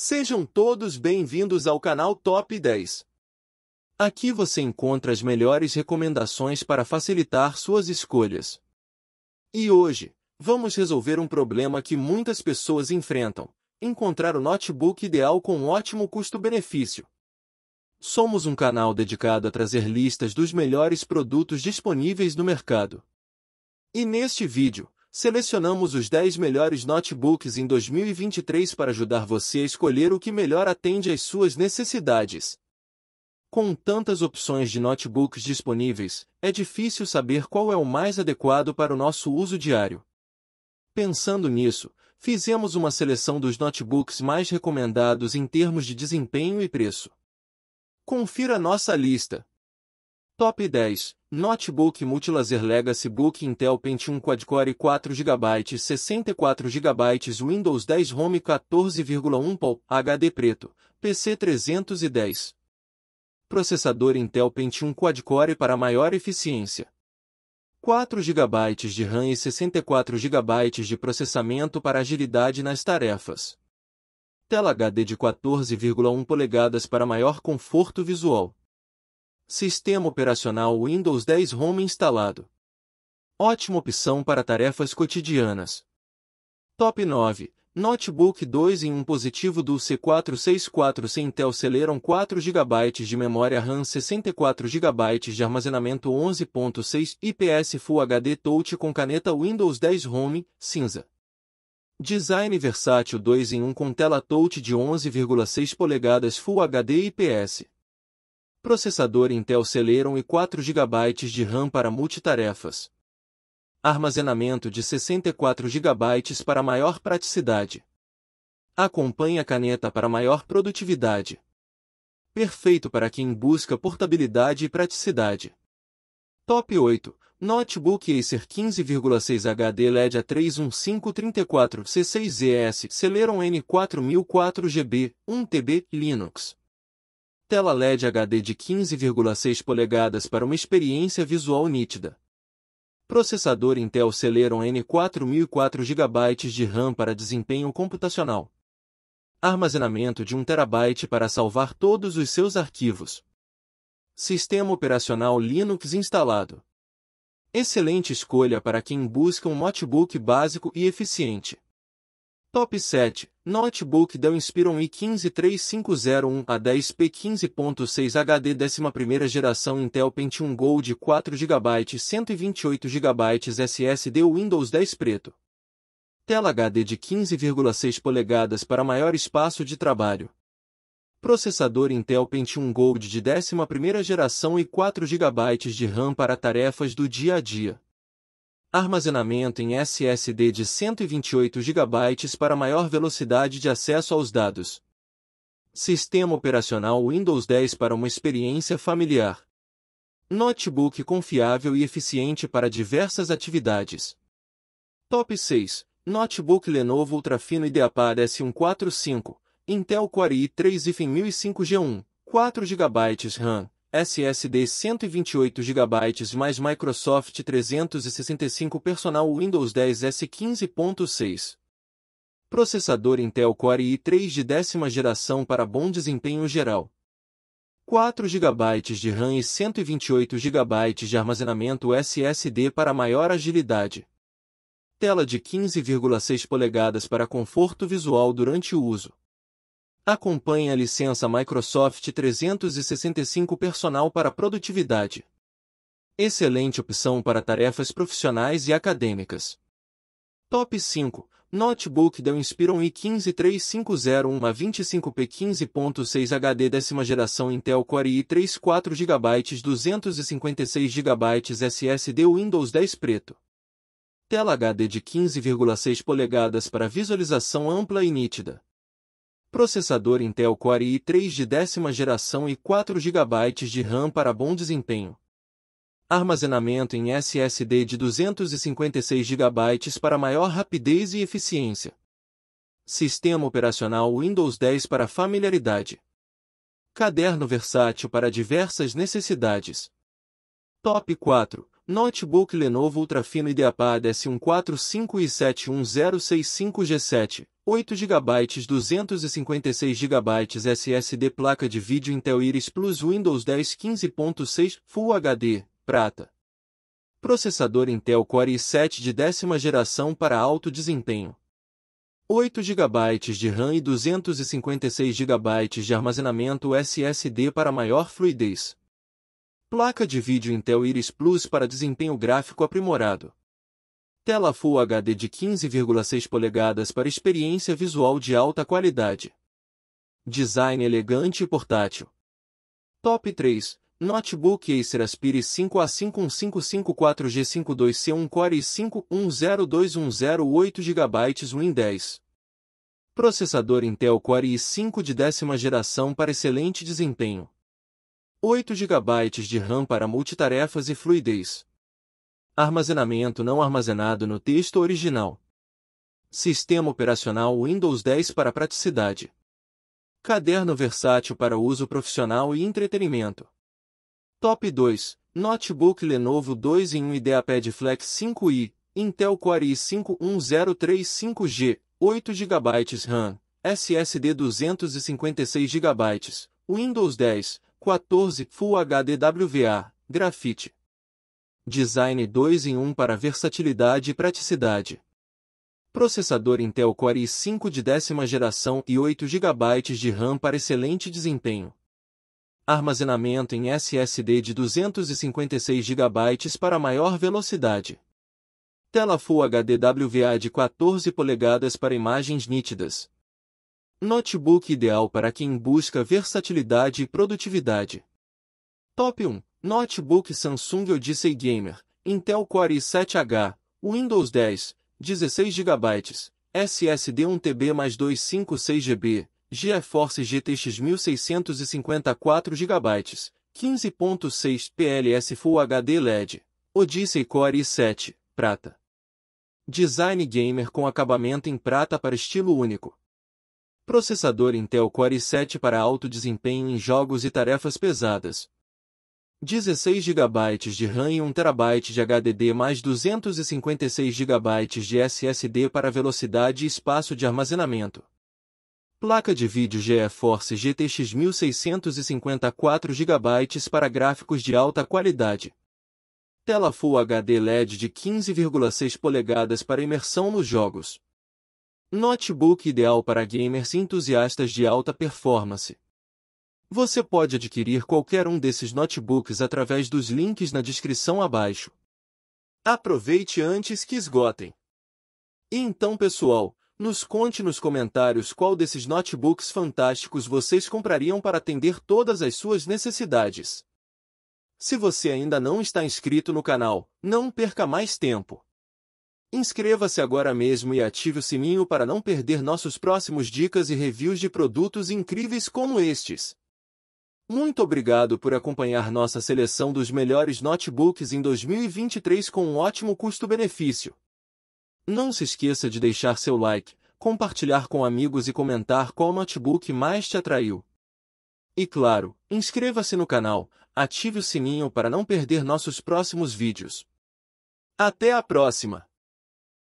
Sejam todos bem-vindos ao canal Top 10. Aqui você encontra as melhores recomendações para facilitar suas escolhas. E hoje, vamos resolver um problema que muitas pessoas enfrentam: encontrar o notebook ideal com um ótimo custo-benefício. Somos um canal dedicado a trazer listas dos melhores produtos disponíveis no mercado. E neste vídeo, selecionamos os 10 melhores notebooks em 2023 para ajudar você a escolher o que melhor atende às suas necessidades. Com tantas opções de notebooks disponíveis, é difícil saber qual é o mais adequado para o nosso uso diário. Pensando nisso, fizemos uma seleção dos notebooks mais recomendados em termos de desempenho e preço. Confira nossa lista, Top 10. Notebook Multilaser Legacy Book Intel Pentium Quad-Core 4 GB 64 GB Windows 10 Home 14,1 Pol HD Preto PC 310 Processador Intel Pentium Quad-Core para maior eficiência 4 GB de RAM e 64 GB de processamento para agilidade nas tarefas Tela HD de 14,1 polegadas para maior conforto visual Sistema operacional Windows 10 Home instalado. Ótima opção para tarefas cotidianas. Top 9. Notebook 2 em 1 positivo do C464 sem Intel Celeron 4 GB de memória RAM 64 GB de armazenamento 11.6 IPS Full HD Touch com caneta Windows 10 Home, cinza. Design versátil 2 em 1 com tela touch de 11,6 polegadas Full HD IPS processador Intel Celeron e 4 GB de RAM para multitarefas. Armazenamento de 64 GB para maior praticidade. Acompanhe a caneta para maior produtividade. Perfeito para quem busca portabilidade e praticidade. Top 8. Notebook Acer 15,6 HD LED A31534C6ES Celeron N4004GB, 1TB, Linux tela LED HD de 15,6 polegadas para uma experiência visual nítida. Processador Intel Celeron N4004 GB de RAM para desempenho computacional. Armazenamento de 1 TB para salvar todos os seus arquivos. Sistema operacional Linux instalado. Excelente escolha para quem busca um notebook básico e eficiente. Top 7. Notebook Dell Inspiron i15-3501 a 10P15.6 HD 11ª geração Intel Pentium Gold 4GB 128GB SSD Windows 10 preto. Tela HD de 15,6 polegadas para maior espaço de trabalho. Processador Intel Pentium Gold de 11ª geração e 4GB de RAM para tarefas do dia a dia armazenamento em SSD de 128 GB para maior velocidade de acesso aos dados. Sistema operacional Windows 10 para uma experiência familiar. Notebook confiável e eficiente para diversas atividades. Top 6. Notebook Lenovo Ultrafino IdeaPad S145, Intel Core i3 e 1005 G1, 4 GB RAM, SSD 128 GB mais Microsoft 365 Personal Windows 10 S15.6. Processador Intel Core i3 de décima geração para bom desempenho geral. 4 GB de RAM e 128 GB de armazenamento SSD para maior agilidade. Tela de 15,6 polegadas para conforto visual durante o uso. Acompanhe a licença Microsoft 365 Personal para Produtividade. Excelente opção para tarefas profissionais e acadêmicas. Top 5. Notebook Dell Inspiron i15-3501 a 25P15.6 HD décima geração Intel Core i3 4 GB 256 GB SSD Windows 10 preto. Tela HD de 15,6 polegadas para visualização ampla e nítida processador Intel Core i3 de décima geração e 4 GB de RAM para bom desempenho. Armazenamento em SSD de 256 GB para maior rapidez e eficiência. Sistema operacional Windows 10 para familiaridade. Caderno versátil para diversas necessidades. Top 4 Notebook Lenovo Ultrafino IdeaPad S145 e 7 8 GB 256 GB SSD Placa de vídeo Intel Iris Plus Windows 10 15.6 Full HD, prata. Processador Intel Core i7 de décima geração para alto desempenho. 8 GB de RAM e 256 GB de armazenamento SSD para maior fluidez. Placa de vídeo Intel Iris Plus para desempenho gráfico aprimorado. Tela Full HD de 15,6 polegadas para experiência visual de alta qualidade. Design elegante e portátil. Top 3. Notebook Acer Aspire 5A51554G52C1 Core i5-1021008 GB Win 10. Processador Intel Core i5 de décima geração para excelente desempenho. 8 GB de RAM para multitarefas e fluidez. Armazenamento não armazenado no texto original. Sistema operacional Windows 10 para praticidade. Caderno versátil para uso profissional e entretenimento. Top 2. Notebook Lenovo 2 em 1 IdeaPad Flex 5i, Intel Core i5-1035G, 8 GB RAM, SSD 256 GB, Windows 10, 14 Full HD WVA, grafite. Design 2 em 1 para versatilidade e praticidade. Processador Intel Core i5 de décima geração e 8 GB de RAM para excelente desempenho. Armazenamento em SSD de 256 GB para maior velocidade. Tela Full HD WVA de 14 polegadas para imagens nítidas, Notebook ideal para quem busca versatilidade e produtividade. Top 1. Notebook Samsung Odyssey Gamer, Intel Core i7H, Windows 10, 16 GB, SSD 1TB mais 256 GB, GeForce GTX 1654 GB, 15.6 PLS Full HD LED, Odyssey Core i7, prata. Design gamer com acabamento em prata para estilo único processador Intel Core i7 para alto desempenho em jogos e tarefas pesadas. 16 GB de RAM e 1 TB de HDD mais 256 GB de SSD para velocidade e espaço de armazenamento. Placa de vídeo GeForce GTX 1654 GB para gráficos de alta qualidade. Tela Full HD LED de 15,6 polegadas para imersão nos jogos. Notebook ideal para gamers entusiastas de alta performance. Você pode adquirir qualquer um desses notebooks através dos links na descrição abaixo. Aproveite antes que esgotem. E então, pessoal, nos conte nos comentários qual desses notebooks fantásticos vocês comprariam para atender todas as suas necessidades. Se você ainda não está inscrito no canal, não perca mais tempo. Inscreva-se agora mesmo e ative o sininho para não perder nossos próximos dicas e reviews de produtos incríveis como estes. Muito obrigado por acompanhar nossa seleção dos melhores notebooks em 2023 com um ótimo custo-benefício. Não se esqueça de deixar seu like, compartilhar com amigos e comentar qual notebook mais te atraiu. E claro, inscreva-se no canal, ative o sininho para não perder nossos próximos vídeos. Até a próxima!